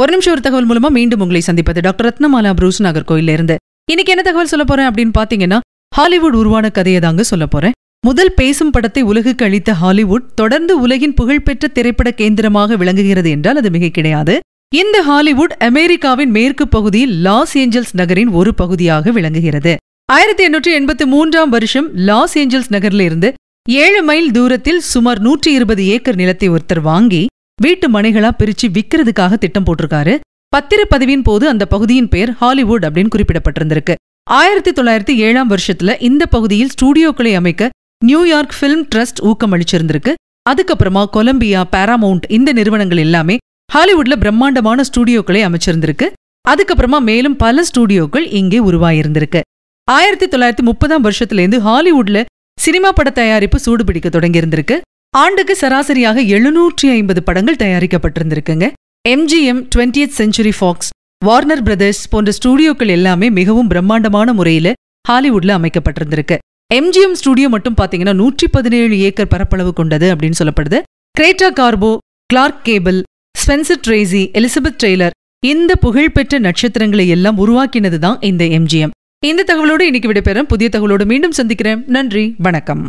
ஒரு நிமிஷம் ஒரு தகவல் மூலமா மீண்டும் உங்களை சந்திப்பது டாக்டர் ரத்னமாலா புரூஸ் நாகர்கோயில இருந்து இன்னைக்கு என்ன தகவல் சொல்ல போறேன் அப்படின்னு பாத்தீங்கன்னா ஹாலிவுட் உருவான கதையை தாங்க சொல்ல போறேன் முதல் பேசும் படத்தை உலகுக்கு அளித்த ஹாலிவுட் தொடர்ந்து உலகின் புகழ்பெற்ற திரைப்பட கேந்திரமாக விளங்குகிறது என்றால் அது மிக கிடையாது இந்த ஹாலிவுட் அமெரிக்காவின் மேற்கு பகுதியில் லாஸ் ஏஞ்சல்ஸ் நகரின் ஒரு பகுதியாக விளங்குகிறது ஆயிரத்தி எண்ணூற்றி எண்பத்தி மூன்றாம் வருஷம் லாஸ் ஏஞ்சல்ஸ் நகரிலிருந்து ஏழு மைல் தூரத்தில் சுமார் நூற்றி இருபது ஏக்கர் நிலத்தை ஒருத்தர் வாங்கி வீட்டு மனைகளா பிரிச்சு விக்கிறதுக்காக திட்டம் போட்டிருக்காரு பத்திரப்பதிவின் போது அந்த பகுதியின் பெயர் ஹாலிவுட் அப்படின்னு குறிப்பிடப்பட்டிருந்திருக்கு ஆயிரத்தி தொள்ளாயிரத்தி ஏழாம் வருஷத்துல இந்த பகுதியில் ஸ்டூடியோக்களை அமைக்க நியூயார்க் ஃபிலிம் ட்ரஸ்ட் ஊக்கம் அளிச்சிருந்திருக்கு அதுக்கப்புறமா கொலம்பியா பாராமவுண்ட் இந்த நிறுவனங்கள் எல்லாமே ஹாலிவுட்ல பிரம்மாண்டமான ஸ்டூடியோக்களை அமைச்சிருந்திருக்கு அதுக்கப்புறமா மேலும் பல ஸ்டூடியோக்கள் இங்கே உருவாயிருந்திருக்கு ஆயிரத்தி தொள்ளாயிரத்தி முப்பதாம் வருஷத்துல இருந்து ஹாலிவுட்ல சினிமா பட தயாரிப்பு சூடுபிடிக்க தொடங்கியிருந்திருக்கு ஆண்டுக்கு சராசரியாக எழுநூற்றி ஐம்பது படங்கள் தயாரிக்கப்பட்டிருந்திருக்குங்க MGM twentieth century Fox Warner Brothers போன்ற ஸ்டூடியோக்கள் எல்லாமே மிகவும் பிரம்மாண்டமான முறையில் ஹாலிவுட்ல அமைக்கப்பட்டிருந்திருக்கு எம்ஜிஎம் ஸ்டுடியோ மட்டும் பாத்தீங்கன்னா நூற்றி பதினேழு ஏக்கர் பரப்பளவு கொண்டது அப்படின்னு சொல்லப்படுது Greta Garbo Clark Gable Spencer Tracy Elizabeth Taylor இந்த புகழ்பெற்ற நட்சத்திரங்களை எல்லாம் உருவாக்கினது தான் இந்த எம்ஜிஎம் இந்த தகவலோடு இன்னைக்கு விடைபெறும் புதிய தகவலோடு மீண்டும் சந்திக்கிறேன் நன்றி வணக்கம்